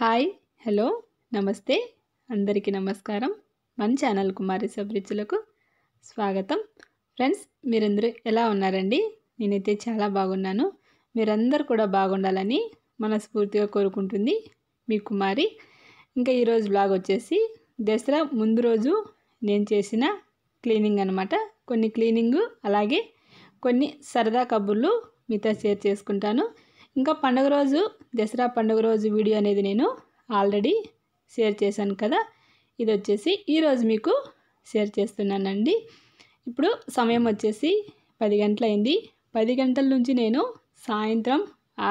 hi hello నమస్తే అందరికీ నమస్కారం మన ఛానల్ కుమారి సబ్రిచ్చులకు స్వాగతం ఫ్రెండ్స్ మీరందరూ ఎలా ఉన్నారండి నేనైతే చాలా బాగున్నాను మీరందరూ కూడా బాగుండాలని మనస్ఫూర్తిగా కోరుకుంటుంది మీ కుమారి ఇంకా ఈరోజు బ్లాగ్ వచ్చేసి దసరా ముందు రోజు నేను చేసిన క్లీనింగ్ అనమాట కొన్ని క్లీనింగ్ అలాగే కొన్ని సరదా కబుర్లు మీతో షేర్ చేసుకుంటాను ఇంకా పండుగ రోజు దసరా పండుగ రోజు వీడియో అనేది నేను ఆల్రెడీ షేర్ చేశాను కదా ఇది వచ్చేసి ఈరోజు మీకు షేర్ చేస్తున్నానండి ఇప్పుడు సమయం వచ్చేసి పది గంటలైంది పది గంటల నుంచి నేను సాయంత్రం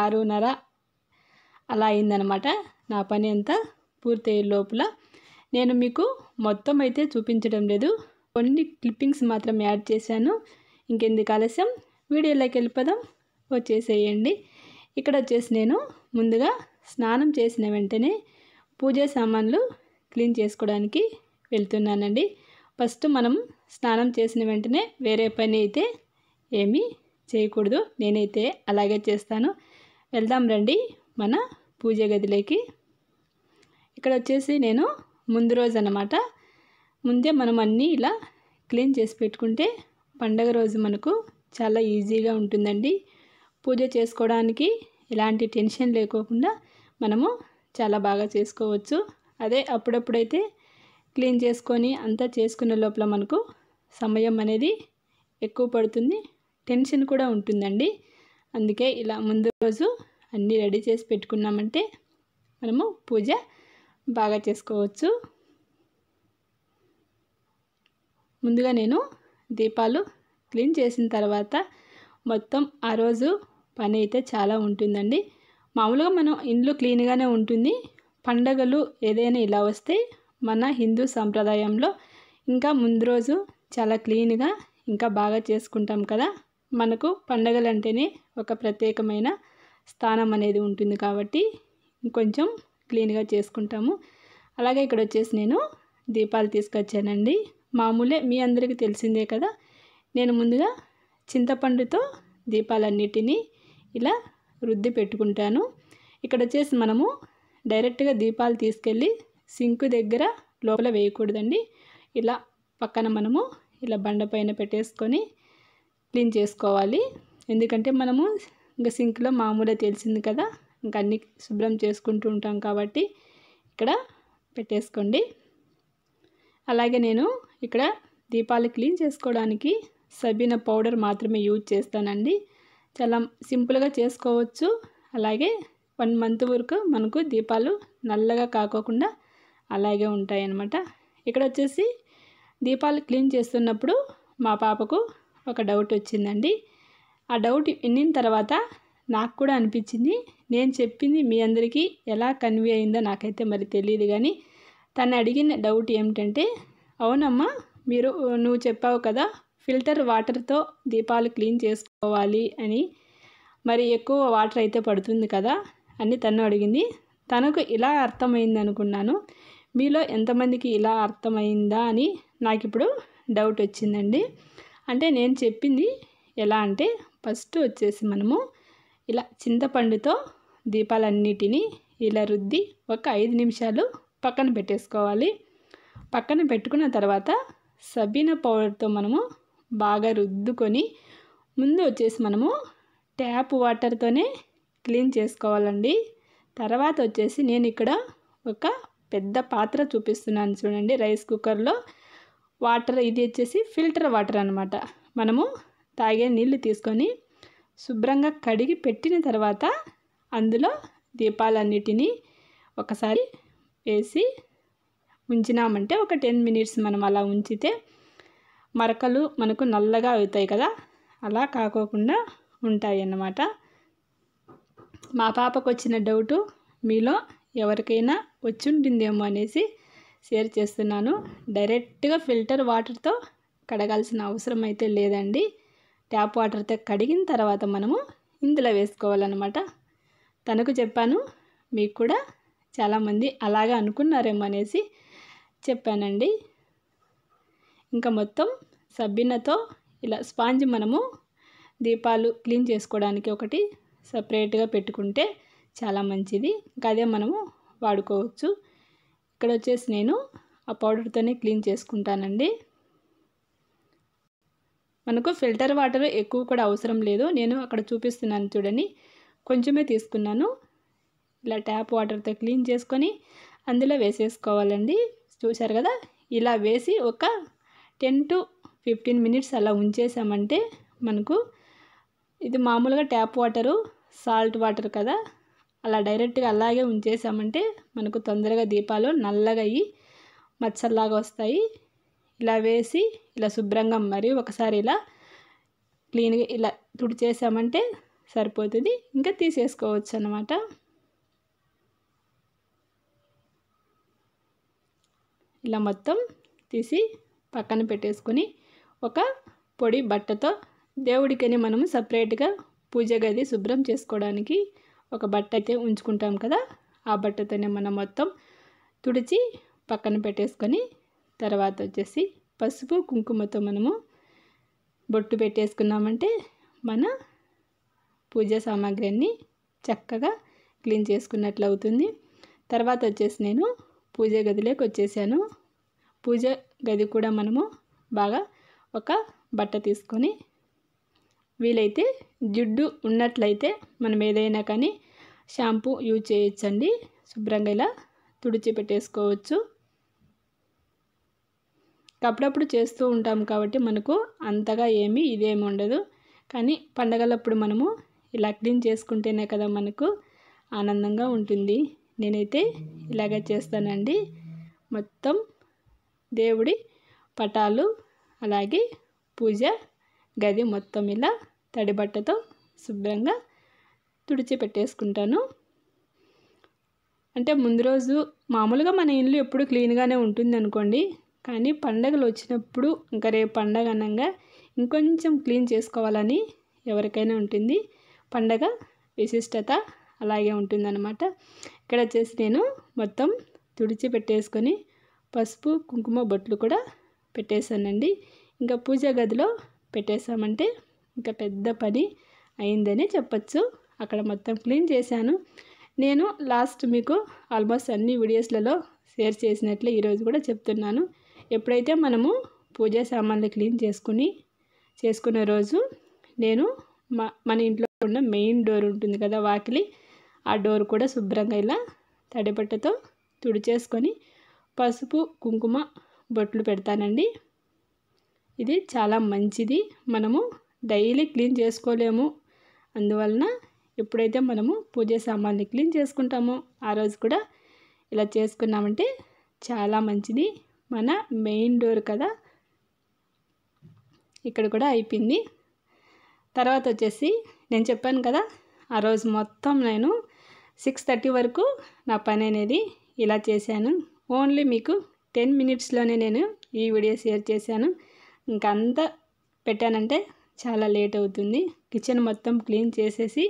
ఆరున్నర అలా అయిందనమాట నా పని అంతా పూర్తయ్యే లోపల నేను మీకు మొత్తం అయితే చూపించడం లేదు కొన్ని క్లిప్పింగ్స్ మాత్రం యాడ్ చేశాను ఇంకెందుకు ఆలస్యం వీడియోలోకి వెళ్ళిపోదాం వచ్చేసేయండి ఇక్కడ వచ్చేసి నేను ముందుగా స్నానం చేసిన వెంటనే పూజ సామాన్లు క్లీన్ చేసుకోవడానికి వెళ్తున్నానండి ఫస్ట్ మనం స్నానం చేసిన వెంటనే వేరే పని అయితే ఏమీ చేయకూడదు నేనైతే అలాగే చేస్తాను వెళ్దాం రండి మన పూజ గదిలోకి ఇక్కడ వచ్చేసి నేను ముందు రోజు అన్నమాట ముందే మనం అన్నీ ఇలా క్లీన్ చేసి పెట్టుకుంటే పండగ రోజు మనకు చాలా ఈజీగా ఉంటుందండి పూజ చేసుకోవడానికి ఎలాంటి టెన్షన్ లేకోకుండా మనము చాలా బాగా చేసుకోవచ్చు అదే అప్పుడప్పుడైతే క్లీన్ చేసుకొని అంతా చేసుకునే లోపల మనకు సమయం అనేది ఎక్కువ పడుతుంది టెన్షన్ కూడా ఉంటుందండి అందుకే ఇలా ముందు రోజు అన్నీ రెడీ చేసి పెట్టుకున్నామంటే మనము పూజ బాగా చేసుకోవచ్చు ముందుగా నేను దీపాలు క్లీన్ చేసిన తర్వాత మొత్తం ఆ రోజు పని అయితే చాలా ఉంటుందండి మామూలుగా మనం ఇండ్లు క్లీన్గానే ఉంటుంది పండగలు ఏదైనా ఇలా వస్తే మన హిందూ సంప్రదాయంలో ఇంకా ముందు రోజు చాలా క్లీన్గా ఇంకా బాగా చేసుకుంటాం కదా మనకు పండగలంటేనే ఒక ప్రత్యేకమైన స్థానం అనేది ఉంటుంది కాబట్టి కొంచెం క్లీన్గా చేసుకుంటాము అలాగే ఇక్కడ వచ్చేసి నేను దీపాలు తీసుకొచ్చానండి మామూలే మీ అందరికీ తెలిసిందే కదా నేను ముందుగా చింతపండుతో దీపాలన్నిటినీ ఇలా రుద్ది పెట్టుకుంటాను ఇక్కడ వచ్చేసి మనము డైరెక్ట్గా దీపాలు తీసుకెళ్ళి సింకు దగ్గర లోపల వేయకూడదండి ఇలా పక్కన మనము ఇలా బండ పైన పెట్టేసుకొని క్లీన్ చేసుకోవాలి ఎందుకంటే మనము ఇంకా సింక్లో మామూలుగా తెలిసింది కదా ఇంకా అన్ని శుభ్రం చేసుకుంటూ ఉంటాం కాబట్టి ఇక్కడ పెట్టేసుకోండి అలాగే నేను ఇక్కడ దీపాలు క్లీన్ చేసుకోవడానికి సబీనా పౌడర్ మాత్రమే యూజ్ చేస్తానండి చాలా సింపుల్గా చేసుకోవచ్చు అలాగే వన్ మంత్ వరకు మనకు దీపాలు నల్లగా కాకోకుండా అలాగే ఉంటాయి అన్నమాట ఇక్కడ వచ్చేసి దీపాలు క్లీన్ చేస్తున్నప్పుడు మా పాపకు ఒక డౌట్ వచ్చిందండి ఆ డౌట్ విన్న తర్వాత నాకు కూడా అనిపించింది నేను చెప్పింది మీ అందరికీ ఎలా కన్వే అయిందో నాకైతే మరి తెలియదు కానీ తను అడిగిన డౌట్ ఏమిటంటే అవునమ్మా మీరు నువ్వు చెప్పావు కదా ఫిల్టర్ వాటర్తో దీపాలు క్లీన్ చేసుకోవాలి అని మరి ఎక్కువ వాటర్ అయితే పడుతుంది కదా అని తను అడిగింది తనకు ఇలా అర్థమైంది అనుకున్నాను మీలో ఎంతమందికి ఇలా అర్థమైందా అని నాకు ఇప్పుడు డౌట్ వచ్చిందండి అంటే నేను చెప్పింది ఎలా అంటే ఫస్ట్ వచ్చేసి మనము ఇలా చింతపండుతో దీపాలన్నిటినీ ఇలా రుద్ది ఒక ఐదు నిమిషాలు పక్కన పెట్టేసుకోవాలి పక్కన పెట్టుకున్న తర్వాత సబీనా పౌడర్తో మనము బాగా రుద్దుకొని ముందు వచ్చేసి మనము ట్యాప్ వాటర్తోనే క్లీన్ చేసుకోవాలండి తర్వాత వచ్చేసి నేను ఇక్కడ ఒక పెద్ద పాత్ర చూపిస్తున్నాను చూడండి రైస్ కుక్కర్లో వాటర్ ఇది వచ్చేసి ఫిల్టర్ వాటర్ అనమాట మనము తాగే నీళ్లు తీసుకొని శుభ్రంగా కడిగి పెట్టిన తర్వాత అందులో దీపాలన్నిటినీ ఒకసారి వేసి ఉంచినామంటే ఒక టెన్ మినిట్స్ మనం అలా ఉంచితే మరకలు మనకు నల్లగా అవుతాయి కదా అలా కాకోకుండా ఉంటాయి అన్నమాట మా పాపకు వచ్చిన డౌటు మీలో ఎవరికైనా ఉంటుందేమో అనేసి షేర్ చేస్తున్నాను డైరెక్ట్గా ఫిల్టర్ వాటర్తో కడగాల్సిన అవసరం అయితే లేదండి ట్యాప్ వాటర్తో కడిగిన తర్వాత మనము ఇందులో వేసుకోవాలన్నమాట తనకు చెప్పాను మీకు కూడా చాలామంది అలాగే అనుకున్నారేమో అనేసి చెప్పానండి ఇంకా మొత్తం సబ్బినతో ఇలా స్పాంజ్ మనము దీపాలు క్లీన్ చేసుకోవడానికి ఒకటి సపరేట్గా పెట్టుకుంటే చాలా మంచిది ఇంకా అదే మనము వాడుకోవచ్చు ఇక్కడ వచ్చేసి నేను ఆ పౌడర్తోనే క్లీన్ చేసుకుంటానండి మనకు ఫిల్టర్ వాటర్ ఎక్కువ కూడా అవసరం లేదు నేను అక్కడ చూపిస్తున్నాను చూడండి కొంచెమే తీసుకున్నాను ఇలా ట్యాప్ వాటర్తో క్లీన్ చేసుకొని అందులో వేసేసుకోవాలండి చూశారు కదా ఇలా వేసి ఒక టెన్ టు ఫిఫ్టీన్ మినిట్స్ అలా ఉంచేసామంటే మనకు ఇది మామూలుగా ట్యాప్ వాటరు సాల్ట్ వాటర్ కదా అలా డైరెక్ట్గా అలాగే ఉంచేసామంటే మనకు తొందరగా దీపాలు నల్లగా అయ్యి మచ్చల్లాగా వస్తాయి ఇలా వేసి ఇలా శుభ్రంగా మరి ఒకసారి ఇలా క్లీన్గా ఇలా తుడిచేసామంటే సరిపోతుంది ఇంకా తీసేసుకోవచ్చు అన్నమాట ఇలా మొత్తం తీసి పక్కన పెట్టేసుకొని ఒక పొడి బట్టతో దేవుడికని మనము సపరేట్గా పూజ గది శుభ్రం చేసుకోవడానికి ఒక బట్ట అయితే ఉంచుకుంటాం కదా ఆ బట్టతోనే మనం మొత్తం తుడిచి పక్కన పెట్టేసుకొని తర్వాత వచ్చేసి పసుపు కుంకుమతో మనము బొట్టు పెట్టేసుకున్నామంటే మన పూజ సామాగ్రి అన్నీ చక్కగా క్లీన్ చేసుకున్నట్లు అవుతుంది తర్వాత వచ్చేసి నేను పూజ గదిలోకి వచ్చేసాను పూజ గది కూడా మనము బాగా ఒక బట్ట తీసుకొని వీలైతే జిడ్డు ఉన్నట్లయితే మనం ఏదైనా కానీ షాంపూ యూజ్ చేయొచ్చండి శుభ్రంగా ఇలా తుడిచి పెట్టేసుకోవచ్చు అప్పుడప్పుడు చేస్తూ ఉంటాం కాబట్టి మనకు అంతగా ఏమీ ఇదేమి ఉండదు కానీ పండగలప్పుడు మనము ఇలా క్లీన్ చేసుకుంటేనే కదా మనకు ఆనందంగా ఉంటుంది నేనైతే ఇలాగ చేస్తానండి మొత్తం దేవుడి పటాలు అలాగే పూజ గది మొత్తం ఇలా తడిబట్టతో శుభ్రంగా తుడిచి పెట్టేసుకుంటాను అంటే ముందు రోజు మామూలుగా మన ఇల్లు ఎప్పుడు క్లీన్గానే ఉంటుంది అనుకోండి కానీ పండగలు వచ్చినప్పుడు ఇంకా రేపు పండగ అనగా ఇంకొంచెం క్లీన్ చేసుకోవాలని ఎవరికైనా ఉంటుంది పండగ విశిష్టత అలాగే ఉంటుందన్నమాట ఇక్కడ వచ్చేసి నేను మొత్తం తుడిచి పెట్టేసుకొని పసుపు కుంకుమ బొట్లు కూడా పెట్టేశానండి ఇంకా పూజా గదిలో పెట్టేశామంటే ఇంకా పెద్ద పని అయిందనే చెప్పచ్చు అక్కడ మొత్తం క్లీన్ చేశాను నేను లాస్ట్ మీకు ఆల్మోస్ట్ అన్ని వీడియోస్లలో షేర్ చేసినట్లే ఈరోజు కూడా చెప్తున్నాను ఎప్పుడైతే మనము పూజా సామాన్లు క్లీన్ చేసుకుని చేసుకునే రోజు నేను మా మన ఇంట్లో ఉన్న మెయిన్ డోర్ ఉంటుంది కదా వాకిలి ఆ డోర్ కూడా శుభ్రంగా ఇలా తడిబట్టతో తుడిచేసుకొని పసుపు కుంకుమ బొట్లు పెడతానండి ఇది చాలా మంచిది మనము డైలీ క్లీన్ చేసుకోలేము అందువలన ఎప్పుడైతే మనము పూజ సామాన్ని క్లీన్ చేసుకుంటామో ఆ రోజు కూడా ఇలా చేసుకున్నామంటే చాలా మంచిది మన మెయిన్ డోర్ కదా ఇక్కడ కూడా అయిపోయింది తర్వాత వచ్చేసి నేను చెప్పాను కదా ఆ రోజు మొత్తం నేను సిక్స్ థర్టీ వరకు నా పని అనేది ఇలా చేశాను ఓన్లీ మీకు టెన్ మినిట్స్లోనే నేను ఈ వీడియో షేర్ చేశాను ఇంకంతా పెట్టానంటే చాలా లేట్ అవుతుంది కిచెన్ మొత్తం క్లీన్ చేసేసి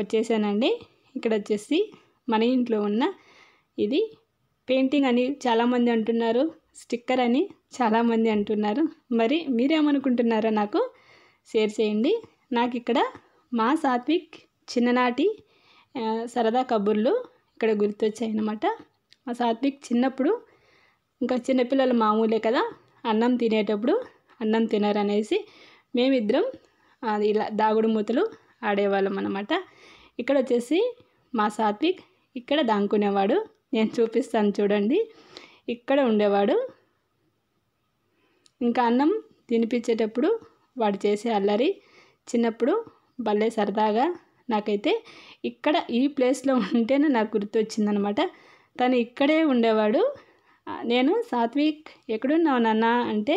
వచ్చేసానండి ఇక్కడ వచ్చేసి మన ఇంట్లో ఉన్న ఇది పెయింటింగ్ అని చాలామంది అంటున్నారు స్టిక్కర్ అని చాలామంది అంటున్నారు మరి మీరేమనుకుంటున్నారో నాకు షేర్ చేయండి నాకు ఇక్కడ మా సాత్విక్ చిన్ననాటి సరదా కబుర్లు ఇక్కడ గుర్తొచ్చాయి అన్నమాట మా సాత్విక్ చిన్నప్పుడు ఇంకా చిన్నపిల్లలు మామూలే కదా అన్నం తినేటప్పుడు అన్నం తినరనేసి మేమిద్దరం అది ఇలా దాగుడు మూతలు ఆడేవాళ్ళం అనమాట ఇక్కడ వచ్చేసి మా సాత్విక్ ఇక్కడ దాంకునేవాడు నేను చూపిస్తాను చూడండి ఇక్కడ ఉండేవాడు ఇంకా అన్నం తినిపించేటప్పుడు వాడు చేసే అల్లరి చిన్నప్పుడు భలే సరదాగా నాకైతే ఇక్కడ ఈ ప్లేస్లో ఉంటేనే నాకు గుర్తొచ్చిందనమాట తను ఇక్కడే ఉండేవాడు నేను సాత్విక్ ఎక్కడున్నావు నాన్న అంటే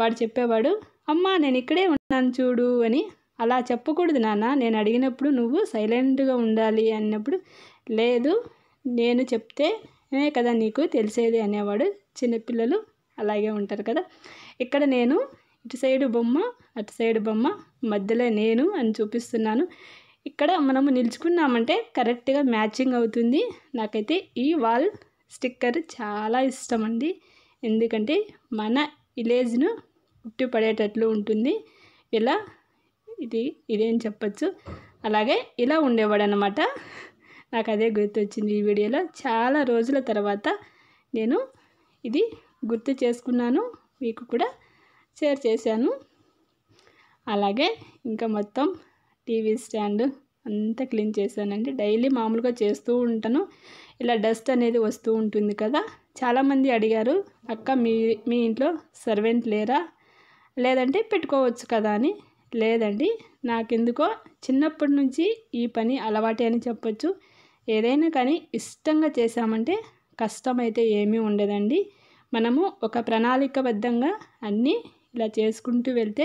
వాడు చెప్పేవాడు అమ్మ నేను ఇక్కడే ఉన్నాను చూడు అని అలా చెప్పకూడదు నాన్న నేను అడిగినప్పుడు నువ్వు సైలెంట్గా ఉండాలి అన్నప్పుడు లేదు నేను చెప్తే కదా నీకు తెలిసేది అనేవాడు చిన్నపిల్లలు అలాగే ఉంటారు కదా ఇక్కడ నేను ఇటు సైడు బొమ్మ అటు సైడు బొమ్మ మధ్యలో నేను అని చూపిస్తున్నాను ఇక్కడ మనము నిలుచుకున్నామంటే కరెక్ట్గా మ్యాచింగ్ అవుతుంది నాకైతే ఈ వాల్ స్టిక్కర్ చాలా ఇష్టం అండి ఎందుకంటే మన విలేజ్ను ఉట్టి పడేటట్లు ఉంటుంది ఇలా ఇది ఇదేం చెప్పచ్చు అలాగే ఇలా ఉండేవాడు అనమాట నాకు అదే గుర్తు వచ్చింది ఈ వీడియోలో చాలా రోజుల తర్వాత నేను ఇది గుర్తు చేసుకున్నాను మీకు కూడా షేర్ చేశాను అలాగే ఇంకా మొత్తం టీవీ స్టాండ్ అంతా క్లీన్ చేశానండి డైలీ మామూలుగా చేస్తూ ఉంటాను ఇలా డస్ట్ అనేది వస్తూ ఉంటుంది కదా చాలామంది అడిగారు అక్క మీ మీ ఇంట్లో సర్వెంట్ లేరా లేదంటే పెట్టుకోవచ్చు కదా అని లేదండి నాకెందుకో చిన్నప్పటి నుంచి ఈ పని అలవాటే అని చెప్పొచ్చు ఏదైనా కానీ ఇష్టంగా చేశామంటే కష్టమైతే ఏమీ ఉండదండి మనము ఒక ప్రణాళికబద్ధంగా అన్నీ ఇలా చేసుకుంటూ వెళ్తే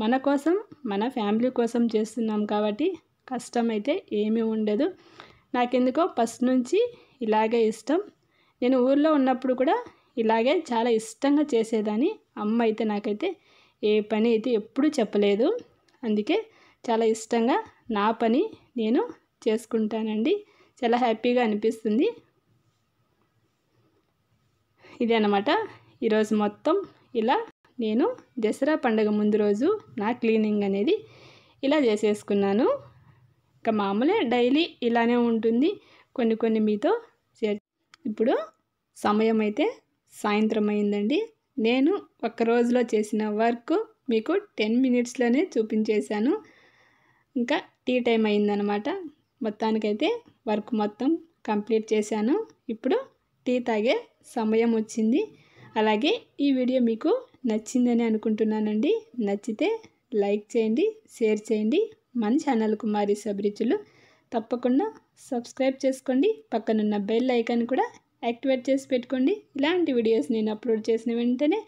మన కోసం మన ఫ్యామిలీ కోసం చేస్తున్నాం కాబట్టి కష్టం అయితే ఏమీ ఉండదు నాకెందుకో ఫస్ట్ నుంచి ఇలాగే ఇష్టం నేను ఊర్లో ఉన్నప్పుడు కూడా ఇలాగే చాలా ఇష్టంగా చేసేదాన్ని అమ్మ అయితే నాకైతే ఏ పని అయితే ఎప్పుడూ చెప్పలేదు అందుకే చాలా ఇష్టంగా నా పని నేను చేసుకుంటానండి చాలా హ్యాపీగా అనిపిస్తుంది ఇదే అనమాట ఈరోజు మొత్తం ఇలా నేను దసరా పండగ ముందు రోజు నా క్లీనింగ్ అనేది ఇలా చేసేసుకున్నాను ఇంకా మామూలే డైలీ ఇలానే ఉంటుంది కొన్ని కొన్ని మీతో షేర్ ఇప్పుడు సమయం అయితే సాయంత్రం అయిందండి నేను ఒక్క రోజులో చేసిన వర్క్ మీకు టెన్ మినిట్స్లోనే చూపించేశాను ఇంకా టీ టైం అయిందనమాట మొత్తానికైతే వర్క్ మొత్తం కంప్లీట్ చేశాను ఇప్పుడు టీ తాగే సమయం వచ్చింది అలాగే ఈ వీడియో మీకు నచ్చిందని అనుకుంటున్నానండి నచ్చితే లైక్ చేయండి షేర్ చేయండి మన ఛానల్ కుమారి సబరిచులు తప్పకుండా సబ్స్క్రైబ్ చేసుకోండి పక్కనున్న బెల్ ఐకాన్ కూడా యాక్టివేట్ చేసి పెట్టుకోండి ఇలాంటి వీడియోస్ నేను అప్లోడ్ చేసిన వెంటనే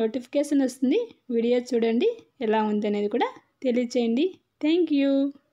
నోటిఫికేషన్ వస్తుంది వీడియో చూడండి ఎలా ఉందనేది కూడా తెలియచేయండి థ్యాంక్